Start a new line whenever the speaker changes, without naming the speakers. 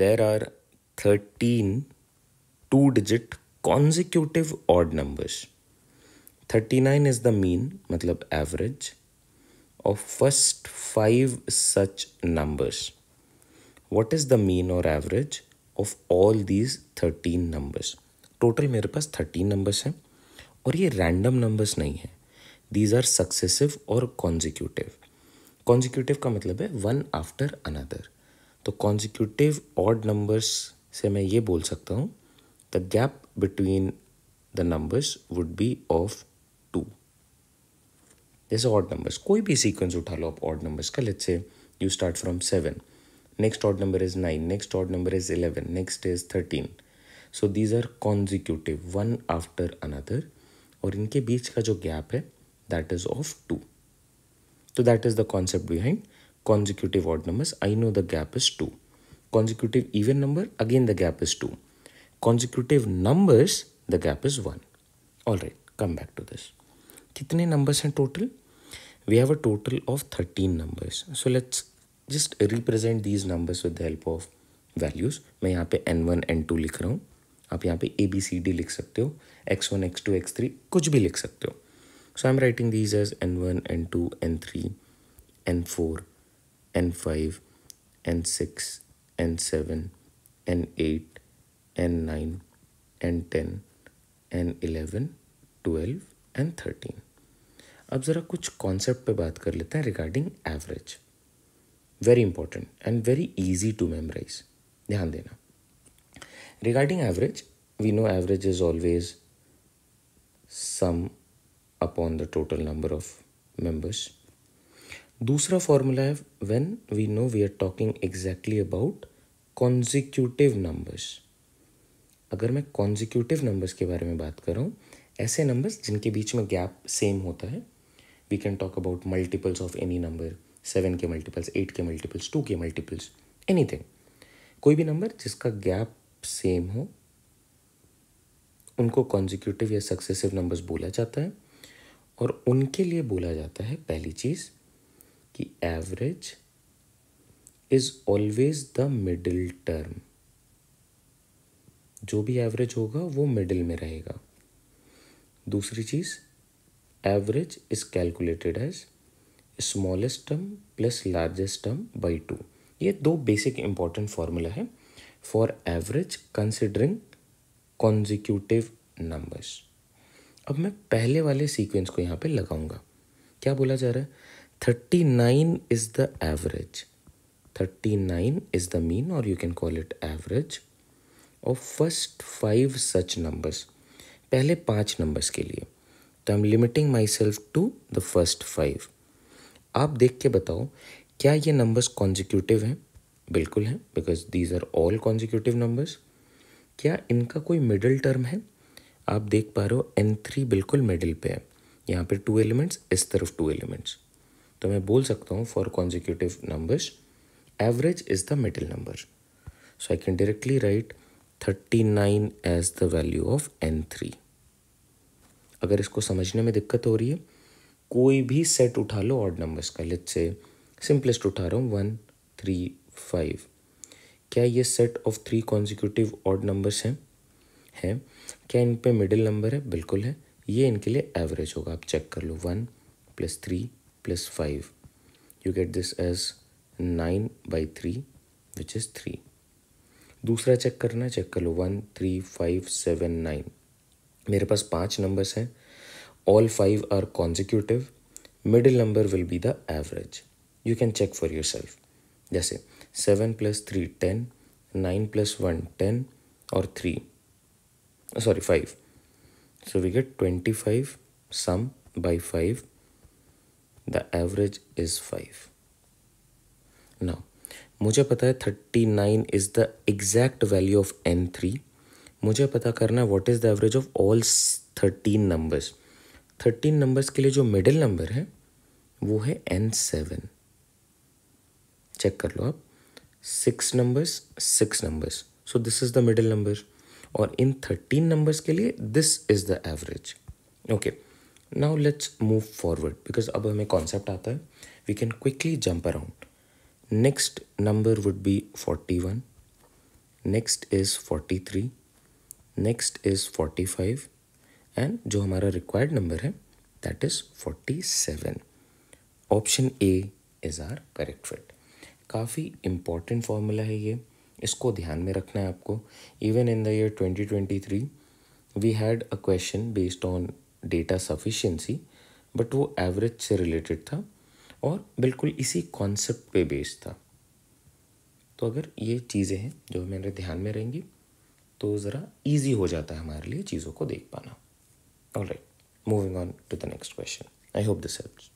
there are 13 two digit consecutive odd numbers. 39 is the mean, matlab average, of first five such numbers. What is the mean or average of all these 13 numbers? Total मेरे पास 13 numbers हैं और ये random numbers नहीं हैं these are successive और consecutive consecutive का मतलब है वन आफ्टर अनदर तो कॉन्जिक्यूटिव ऑड नंबर्स से मैं ये बोल सकता हूँ the gap between the numbers would be of two जैसे ऑड नंबर्स कोई भी सीक्वेंस उठा लो आप ऑड नंबर्स का let's say you start from seven next odd number is nine next odd number is eleven next is thirteen so these are consecutive one after another और इनके बीच का जो गैप है दैट इज़ ऑफ टू तो that is the concept behind consecutive odd numbers, I know the gap is 2. Consecutive even number, again the gap is 2. Consecutive numbers, the gap is 1. Alright, come back to this. Kitne numbers in total? We have a total of 13 numbers. So let's just represent these numbers with the help of values. मैं n पे n1, n2 लिख रहा हूँ आप यहाँ पे A B C D लिख सकते हो x one x two x three कुछ भी लिख सकते हो so I eight n nine n ten n n11 12 and 13 अब ज़रा कुछ कॉन्सेप्ट पे बात कर लेते हैं regarding average very important and very easy to memorize ध्यान देना regarding average we know average is always sum upon the total number of members दूसरा फॉर्मूला है when we know we are talking exactly about consecutive numbers अगर मैं consecutive numbers के बारे में बात कर रहा हूँ ऐसे नंबर्स जिनके बीच में गैप सेम होता है we can talk about multiples of any number seven के मल्टीपल्स एट के मल्टीपल्स टू के मल्टीपल्स थिंग कोई भी नंबर जिसका गैप सेम हो उनको कॉन्जिक्यूटिव या सक्सेसिव नंबर्स बोला जाता है और उनके लिए बोला जाता है पहली चीज़ कि average is always the middle term जो भी एवरेज होगा वो मिडिल में रहेगा दूसरी चीज़ average is calculated as smallest term plus largest term by two ये दो बेसिक इंपॉर्टेंट फॉर्मूला है for average considering consecutive numbers अब मैं पहले वाले सीक्वेंस को यहाँ पे लगाऊंगा क्या बोला जा रहा है thirty nine is the average thirty nine is the mean और you can call it average और फर्स्ट फाइव सच नंबर्स पहले पांच नंबर्स के लिए तो I am limiting myself to the first five आप देख के बताओ क्या ये नंबर्स कॉन्जिक्यूटिव हैं बिल्कुल हैं because these are all consecutive numbers क्या इनका कोई मिडिल टर्म है आप देख पा रहे हो एन थ्री बिल्कुल मिडिल पे है यहाँ पे टू एलिमेंट्स इस तरफ टू एलिमेंट्स तो मैं बोल सकता हूँ for consecutive numbers average is the middle number so I can directly write thirty nine as the value of n three अगर इसको समझने में दिक्कत हो रही है कोई भी सेट उठा लो ऑड नंबर्स का लेट से सिंपलेस्ट उठा रहा हूँ वन थ्री फाइव क्या ये set of three consecutive odd numbers हैं हैं क्या इन पे मिडिल नंबर है बिल्कुल है ये इनके लिए एवरेज होगा आप चेक कर लो one plus three plus 5 you get this as 9 by 3 which is 3 दूसरा चेक करना चेक कर लो one three five seven nine मेरे पास पांच नंबर्स हैं all five are consecutive middle number will be the average you can check for yourself जैसे seven plus three ten nine plus one ten और three sorry five so so get twenty five sum by five the average is five ना मुझे पता है thirty nine is the exact value of n three मुझे पता करना है what is the average of all thirteen numbers thirteen numbers के लिए जो मिडिल नंबर है वो है एन सेवन चेक कर लो आप six numbers six numbers so this is the middle number और इन थर्टीन नंबर्स के लिए this is the average okay now let's move forward because अब हमें कॉन्सेप्ट आता है we can quickly jump around next number would be forty one next is forty three next is forty five and जो हमारा required number है that is forty seven option A is are correct fit काफ़ी important formula है ये इसको ध्यान में रखना है आपको even in the year twenty twenty three we had a question based on data sufficiency but वो एवरेज से रिलेटेड था और बिल्कुल इसी कॉन्सेप्ट पे बेस्ड था तो अगर ये चीज़ें हैं जो मेरे ध्यान में रहेंगी तो ज़रा इजी हो जाता है हमारे लिए चीज़ों को देख पाना all right moving on to the next question I hope this helps